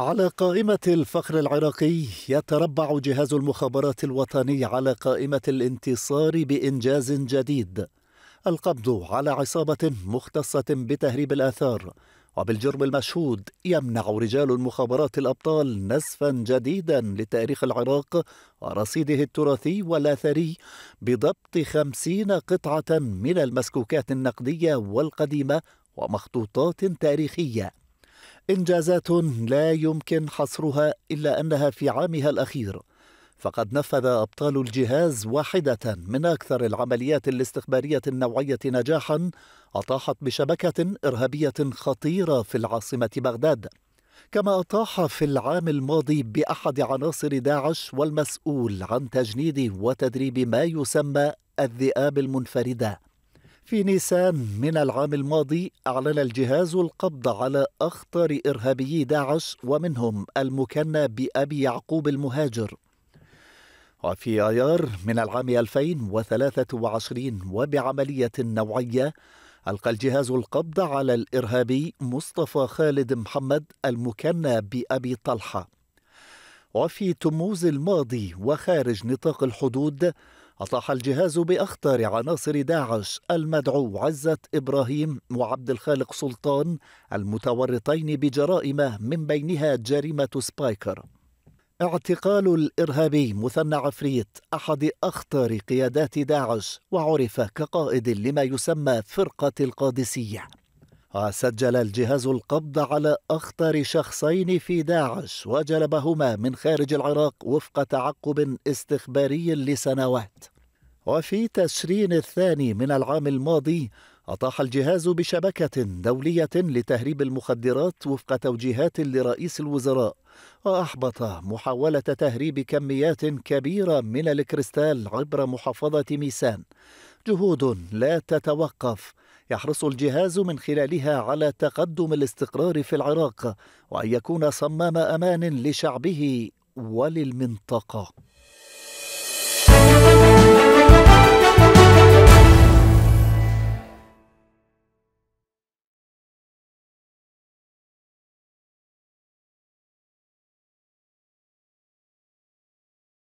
على قائمة الفخر العراقي يتربع جهاز المخابرات الوطني على قائمة الانتصار بإنجاز جديد القبض على عصابة مختصة بتهريب الآثار وبالجرم المشهود يمنع رجال المخابرات الأبطال نسفا جديدا لتاريخ العراق ورصيده التراثي والآثري بضبط خمسين قطعة من المسكوكات النقدية والقديمة ومخطوطات تاريخية إنجازات لا يمكن حصرها إلا أنها في عامها الأخير فقد نفذ أبطال الجهاز واحدة من أكثر العمليات الاستخبارية النوعية نجاحا أطاحت بشبكة إرهابية خطيرة في العاصمة بغداد كما أطاح في العام الماضي بأحد عناصر داعش والمسؤول عن تجنيد وتدريب ما يسمى الذئاب المنفردة في نيسان من العام الماضي أعلن الجهاز القبض على أخطر إرهابيي داعش ومنهم المكنى بأبي يعقوب المهاجر وفي أيار من العام 2023 وبعملية نوعية ألقى الجهاز القبض على الإرهابي مصطفى خالد محمد المكنى بأبي طلحة وفي تموز الماضي وخارج نطاق الحدود أطاح الجهاز بأخطر عناصر داعش المدعو عزت إبراهيم وعبد الخالق سلطان المتورطين بجرائم من بينها جريمة سبايكر اعتقال الإرهابي مثنى عفريت أحد أخطر قيادات داعش وعرف كقائد لما يسمى فرقة القادسية وسجل الجهاز القبض على أخطر شخصين في داعش وجلبهما من خارج العراق وفق تعقب استخباري لسنوات وفي تشرين الثاني من العام الماضي أطاح الجهاز بشبكة دولية لتهريب المخدرات وفق توجيهات لرئيس الوزراء وأحبط محاولة تهريب كميات كبيرة من الكريستال عبر محافظة ميسان جهود لا تتوقف يحرص الجهاز من خلالها على تقدم الاستقرار في العراق وأن يكون صمام أمان لشعبه وللمنطقة